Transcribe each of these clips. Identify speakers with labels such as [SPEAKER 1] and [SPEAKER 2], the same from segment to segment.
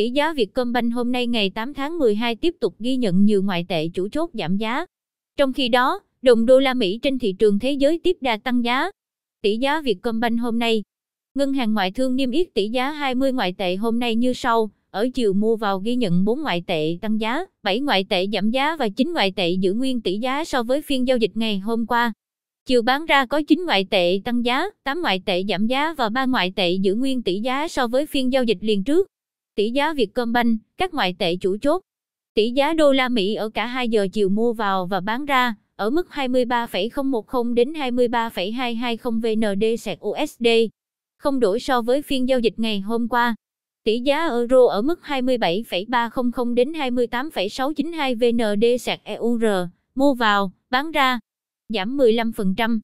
[SPEAKER 1] tỷ giá Vietcombank hôm nay ngày 8 tháng 12 tiếp tục ghi nhận nhiều ngoại tệ chủ chốt giảm giá. Trong khi đó, đồng đô la Mỹ trên thị trường thế giới tiếp đà tăng giá. Tỷ giá Vietcombank hôm nay. Ngân hàng ngoại thương niêm yết tỷ giá 20 ngoại tệ hôm nay như sau, ở chiều mua vào ghi nhận 4 ngoại tệ tăng giá, 7 ngoại tệ giảm giá và 9 ngoại tệ giữ nguyên tỷ giá so với phiên giao dịch ngày hôm qua. Chiều bán ra có 9 ngoại tệ tăng giá, 8 ngoại tệ giảm giá và 3 ngoại tệ giữ nguyên tỷ giá so với phiên giao dịch liền trước tỷ giá Vietcombank, các ngoại tệ chủ chốt. Tỷ giá đô la Mỹ ở cả 2 giờ chiều mua vào và bán ra ở mức 23,010 đến 23,220 VND sạc USD. Không đổi so với phiên giao dịch ngày hôm qua. Tỷ giá euro ở mức 27,300 đến 28,692 VND sạc EUR, mua vào, bán ra, giảm 15%.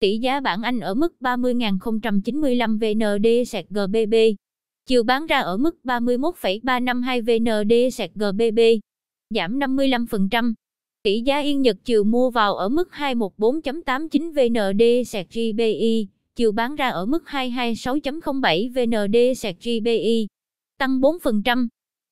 [SPEAKER 1] Tỷ giá bảng Anh ở mức 30.095 VND sạc GBP chiều bán ra ở mức 31,352 VND sạc GBB, giảm 55%. Tỷ giá yên Nhật chiều mua vào ở mức 214.89 VND sạc GBI, chiều bán ra ở mức 226.07 VND sạc GBI, tăng 4%.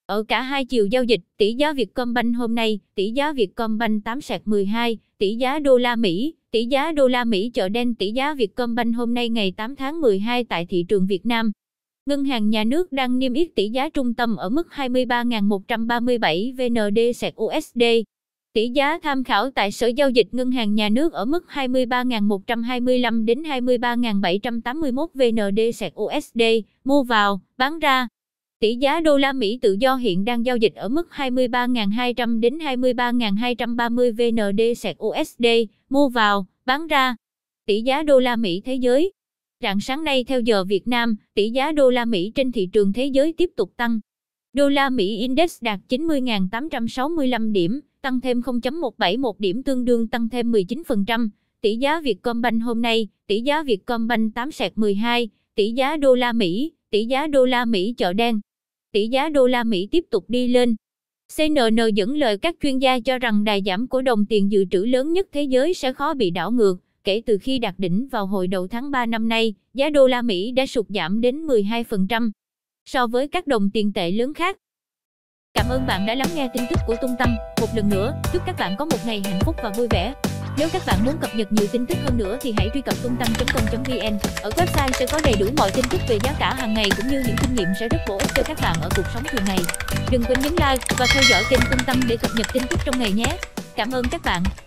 [SPEAKER 1] Ở cả hai chiều giao dịch, tỷ giá Vietcombank hôm nay, tỷ giá Vietcombank 8 sạc 12, tỷ giá đô la Mỹ, tỷ giá đô la Mỹ chợ đen, tỷ giá Vietcombank hôm nay ngày 8 tháng 12 tại thị trường Việt Nam. Ngân hàng nhà nước đang niêm yết tỷ giá trung tâm ở mức 23.137 VND USD. Tỷ giá tham khảo tại Sở Giao dịch Ngân hàng Nhà nước ở mức 23.125 đến 23.781 VND USD, mua vào, bán ra. Tỷ giá đô la Mỹ tự do hiện đang giao dịch ở mức 23.200 đến 23.230 VND USD, mua vào, bán ra. Tỷ giá đô la Mỹ thế giới Rạng sáng nay theo giờ Việt Nam, tỷ giá đô la Mỹ trên thị trường thế giới tiếp tục tăng. Đô la Mỹ Index đạt 90.865 điểm, tăng thêm 0.171 điểm tương đương tăng thêm 19%. Tỷ giá Vietcombank hôm nay, tỷ giá Vietcombank 8 sẹt 12, tỷ giá đô la Mỹ, tỷ giá đô la Mỹ chợ đen. Tỷ giá đô la Mỹ tiếp tục đi lên. CNN dẫn lời các chuyên gia cho rằng đà giảm của đồng tiền dự trữ lớn nhất thế giới sẽ khó bị đảo ngược, Kể từ khi đạt đỉnh vào hồi đầu tháng 3 năm nay, giá đô la Mỹ đã sụt giảm đến 12% so với các đồng tiền tệ lớn khác. Cảm ơn bạn đã lắng nghe tin tức của Tung Tăng. Một lần nữa, chúc các bạn có một ngày hạnh phúc và vui vẻ. Nếu các bạn muốn cập nhật nhiều tin tức hơn nữa thì hãy truy cập tung tăng.com.vn. Ở website sẽ có đầy đủ mọi tin tức về giá cả hàng ngày cũng như những kinh nghiệm sẽ rất bổ ích cho các bạn ở cuộc sống thường ngày. Đừng quên nhấn like và theo dõi kênh Tung Tăng để cập nhật tin tức trong ngày nhé. Cảm ơn các bạn.